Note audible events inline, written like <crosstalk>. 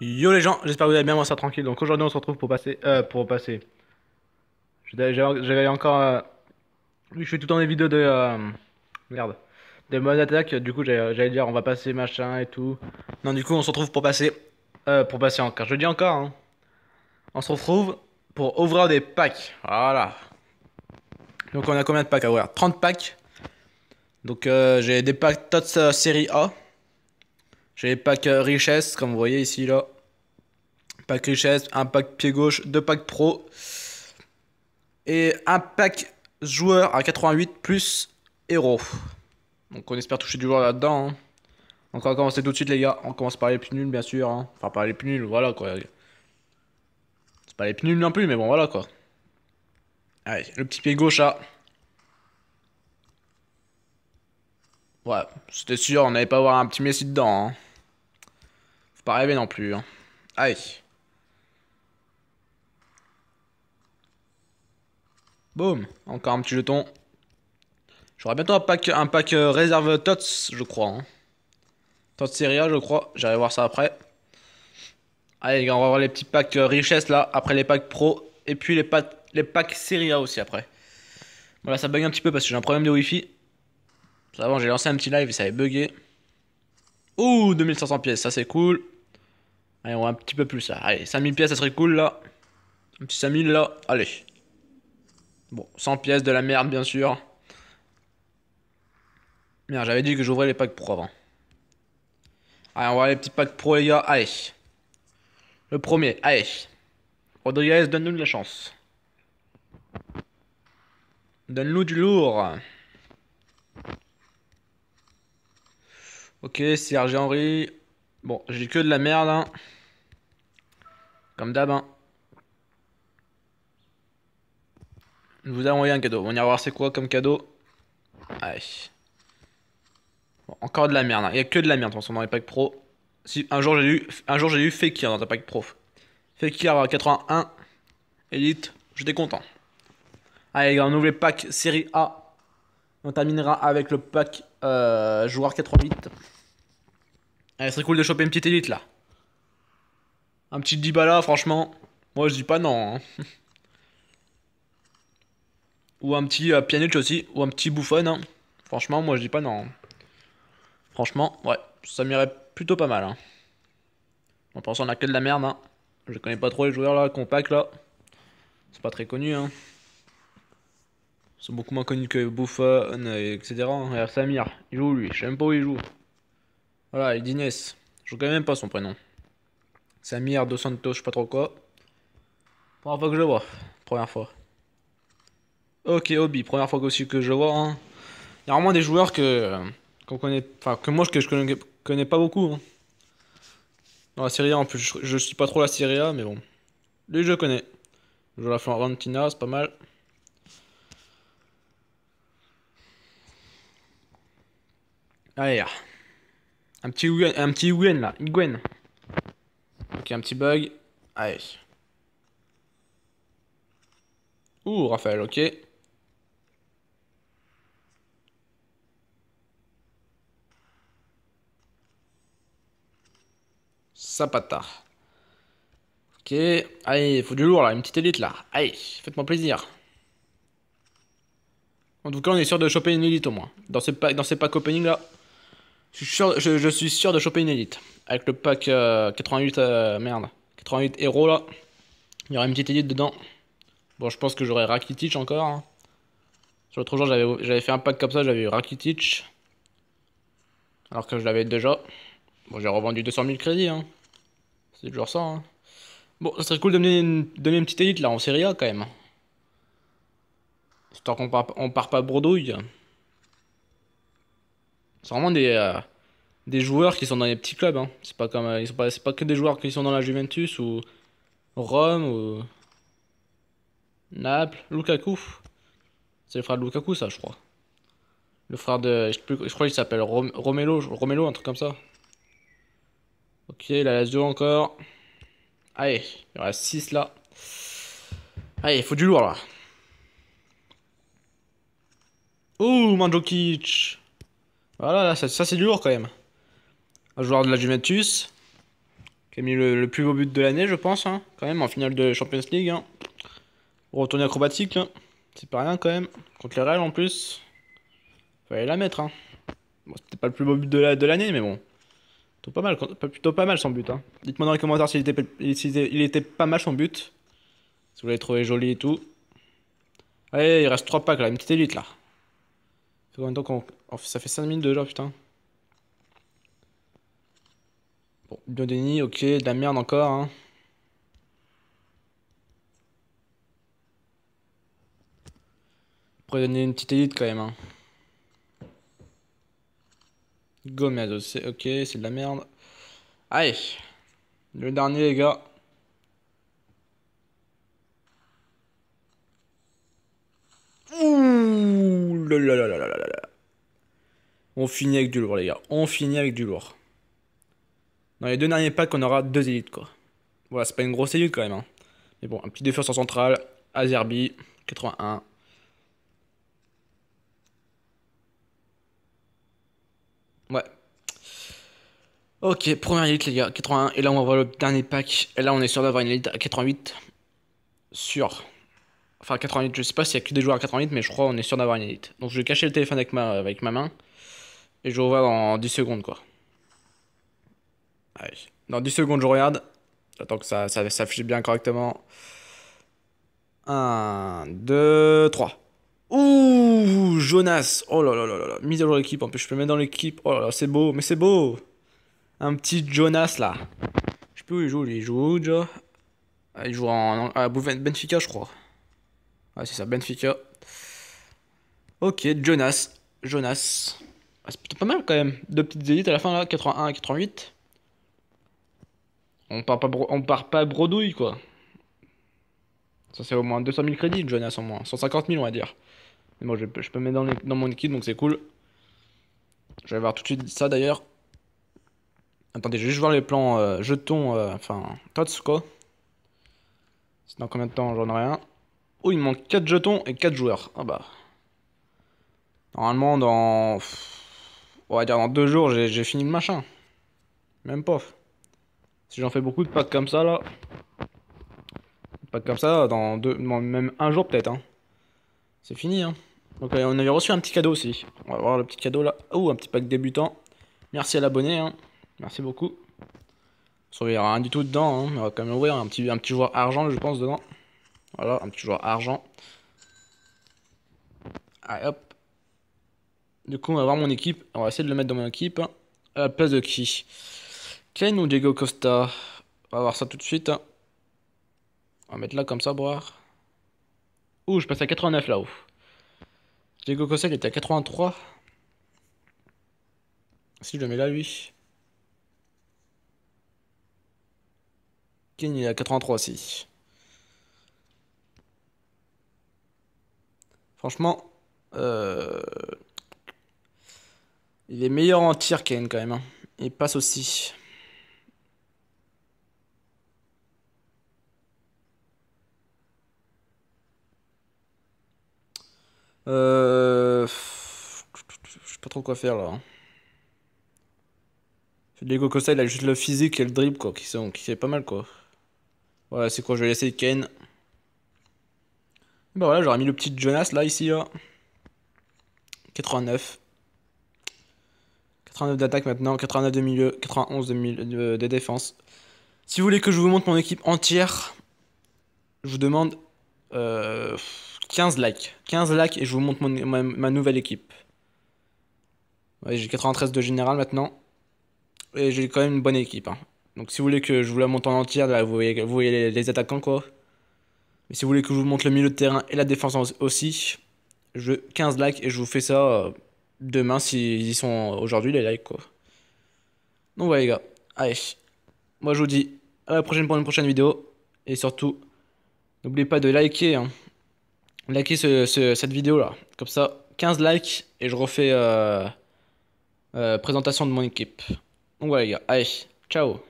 Yo les gens, j'espère que vous allez bien, moi ça tranquille. Donc aujourd'hui on se retrouve pour passer... Euh, pour passer... J'avais encore... Euh, je fais tout le temps des vidéos de... regarde, euh, merde. Des modes attaque du coup j'allais dire on va passer machin et tout. Non du coup on se retrouve pour passer... Euh, pour passer encore, je dis encore hein. On se retrouve pour ouvrir des packs. Voilà. Donc on a combien de packs à ouvrir 30 packs. Donc j'ai des packs TOTS série A. J'ai des packs richesse, comme vous voyez ici là. Pack richesse, un pack pied gauche, deux packs pro. Et un pack joueur à 88 plus héros. Donc on espère toucher du joueur là-dedans. Donc hein. on va commencer tout de suite les gars. On commence par les plus nuls bien sûr. Hein. Enfin par les plus nuls, voilà quoi. C'est pas les plus nuls non plus, mais bon voilà quoi. Allez, le petit pied gauche là. Ouais, c'était sûr, on n'allait pas avoir un petit Messi dedans. Hein. Faut pas rêver non plus. Allez. Boom, encore un petit jeton. J'aurai bientôt un pack, un pack euh, réserve TOTS, je crois. Hein. TOTS seria, je crois. j'irai voir ça après. Allez, les gars, on va voir les petits packs euh, richesse là. Après les packs pro. Et puis les, packs, les aussi après. Voilà, ça bug un petit peu parce que j'ai un problème de wifi. Avant, j'ai lancé un petit live et ça avait bugué. Ouh, 2500 pièces, ça c'est cool. Allez, on va un petit peu plus là. Allez, 5000 pièces, ça serait cool là. Un petit 5000 là. Allez. Bon, 100 pièces de la merde, bien sûr. Merde, j'avais dit que j'ouvrais les packs pro avant. Allez, on va voir les petits packs pro, les gars. Allez. Le premier, allez. Rodriguez, donne-nous de la chance. Donne-nous du lourd. Ok, Serge Henry. Bon, j'ai que de la merde. Hein. Comme d'hab. Hein. Je vous ai envoyé un cadeau. On ira voir c'est quoi comme cadeau. Allez encore de la merde. Hein. Il y a que de la merde de dans les packs pro. Si, un jour j'ai eu, un jour j'ai eu Fekir dans un pack pro. Fekir 81. Euh, Elite. J'étais content. Allez les gars, les pack série A. On terminera avec le pack euh, joueur 88. Allez, eh, ce serait cool de choper une petite élite là. Un petit Dybala, franchement. Moi je dis pas non. Hein. <laughs> Ou un petit euh, aussi, ou un petit Bouffon. Hein. Franchement, moi je dis pas non. Franchement, ouais, ça m'irait plutôt pas mal. Hein. En pensant à a que de la merde. Hein. Je connais pas trop les joueurs là, compact là. C'est pas très connu. Hein. Ils sont beaucoup moins connus que Bouffon, etc. Euh, hein. Samir, il joue lui, je sais même pas où il joue. Voilà, il Ness, je connais même pas son prénom. Samir Dos Santos, je sais pas trop quoi. Première fois que je le vois, première fois. Ok, Obi, première fois aussi que je vois. Hein. Il y a vraiment des joueurs que, euh, que moi que je connais, connais pas beaucoup. Hein. Dans la Serie A en plus, je, ne suis pas trop la Syria mais bon. Lui, je connais. Je la Florentina, c'est pas mal. Allez, ah. un petit un petit là, Iguen. Ok, un petit bug. Allez. Ouh, Raphaël, ok. ça Zapata. Ok, allez, faut du lourd là, une petite élite là. Allez, faites-moi plaisir. En tout cas, on est sûr de choper une élite au moins. Dans ces pack, dans ces packs opening là, je suis, sûr, de choper une élite. Avec le pack 88, euh, euh, merde, 88 héros là, il y aura une petite élite dedans. Bon, je pense que j'aurai Rakitic encore. Hein. Sur l'autre jour, j'avais fait un pack comme ça, j'avais eu Rakitic. Alors que je l'avais déjà. Bon, j'ai revendu 200 000 crédits, hein. C'est toujours ça. Hein. Bon, ça serait cool de donner une, petite élite là en Serie A quand même. histoire qu'on part, on part pas bredouille. C'est vraiment des, euh, des joueurs qui sont dans les petits clubs. Hein. C'est pas euh, pas, que des joueurs qui sont dans la Juventus ou Rome ou Naples. Lukaku. C'est le frère de Lukaku ça je crois. Le frère de... Je, crois qu'il s'appelle Romelo, Romelo, un truc comme ça. Ok, il a la encore. Allez, il reste 6 là. Allez, il faut du lourd là. Ouh, Mandzukic Voilà, ça, c'est du lourd quand même. Un joueur de la Juventus. Qui a mis le, plus beau but de l'année, je pense, hein, quand même, en finale de Champions League. Hein. Retourner acrobatique, hein. c'est pas rien quand même. Contre les Real en plus. Fallait la mettre. Hein. Bon, c'était pas le plus beau but de l'année, mais bon. Plutôt pas mal, plutôt pas mal son but. Hein. Dites-moi dans les commentaires s'il était, il était pas mal son but. Si vous l'avez trouvé joli et tout. Allez, il reste 3 packs là, une petite élite là. Ça fait combien de temps oh, fait putain. Bon, bien déni, ok, de la merde encore. Hein. pourrait donner une petite élite quand même. Hein. Gomez, c'est ok, c'est de la merde. Allez, le dernier, les gars. Ouh là là là là là On finit avec du lourd, les gars. On finit avec du lourd. Dans les deux derniers packs, on aura deux élites, quoi. Voilà, c'est pas une grosse élite quand même. Hein. Mais bon, un petit défenseur central, Azerbi, 81. Ouais. Ok, première élite, les gars, 81. Et là, on va le dernier pack. Et là, on est sûr d'avoir une élite à 88. sur Enfin, 88, je sais pas s'il y a que des joueurs à 88, mais je crois qu'on est sûr d'avoir une élite. Donc, je vais cacher le téléphone avec ma, avec ma main. Et je revois dans 10 secondes, quoi. Allez. Dans 10 secondes, je regarde. J'attends que ça, ça s'affiche bien correctement. 1, 2, 3. Ouh Ouh, Jonas. Oh là là là là. Mise à jour l'équipe. En plus, je peux le mettre dans l'équipe. Oh là là, c'est beau. Mais c'est beau. Un petit Jonas là. Je peux où il joue. Il joue déjà. Ah, il joue en, à Benfica, je crois. ah c'est ça, Benfica. Ok, Jonas. Jonas. Ah, c'est plutôt pas mal quand même. Deux petites élites à la fin là, 81 88. On part pas, on part pas bredouille quoi. Ça c'est au moins 200 000 crédits, Jonas au moins. 150 000 on va dire. Mais moi, je, je peux mettre dans, mon kit donc c'est cool. Je vais voir tout de suite ça d'ailleurs. Attendez, je vais juste voir les plans euh, jetons, euh, enfin, enfin, quoi C'est dans combien de temps J'en ai rien. Oh, il me manque 4 jetons et 4 joueurs. Ah bah. Normalement, dans. On va dire dans 2 jours, j'ai fini le machin. Même pof Si j'en fais beaucoup de packs comme ça là. pas comme ça, dans deux, même un jour peut-être. Hein. C'est fini, hein. Donc euh, on avait reçu un petit cadeau aussi. On va voir le petit cadeau là. Oh, un petit pack débutant. Merci à l'abonné, hein. Merci beaucoup. Il n'y a rien du tout dedans, on hein. va quand même ouvrir un petit, un petit joueur argent, je pense, dedans. Voilà, un petit joueur argent. Allez, hop. Du coup, on va voir mon équipe. On va essayer de le mettre dans mon équipe. À hein. la euh, place de qui Kane ou Diego Costa On va voir ça tout de suite. On va mettre là comme ça, boire. Ouh, je passe à 89 là-haut. Diego Cossel était à 83. Si je le mets là, lui. Ken est à 83 aussi. Franchement, euh... il est meilleur en tir, Kane, quand même. Hein. Il passe aussi. Euh... Je sais pas trop quoi faire là. Hein. Diego Costa, il a juste le physique et le dribble quoi, qui sont, qui est pas mal quoi. Voilà, c'est quoi, je vais laisser Kane. Bah ben voilà, j'aurais mis le petit Jonas là, ici 89. 89 d'attaque maintenant, 89 de milieu, 91 de, de défense. Si vous voulez que je vous montre mon équipe entière, je vous demande. Euh, 15 likes. 15 likes et je vous montre ma, nouvelle équipe. j'ai 93 de général maintenant. Et j'ai quand même une bonne équipe. Hein. Donc si vous voulez que je vous la monte en entière, vous voyez, les, attaquants quoi. Mais si vous voulez que je vous montre le milieu de terrain et la défense aussi, je 15 likes et je vous fais ça euh, demain s'ils y sont aujourd'hui les likes quoi. Donc voilà les gars, allez. Moi je vous dis à la prochaine pour une prochaine vidéo. Et surtout, n'oubliez pas de liker. Hein likez cette vidéo là. Comme ça, 15 likes et je refais euh, euh, présentation de mon équipe. Donc voilà les gars, allez, ciao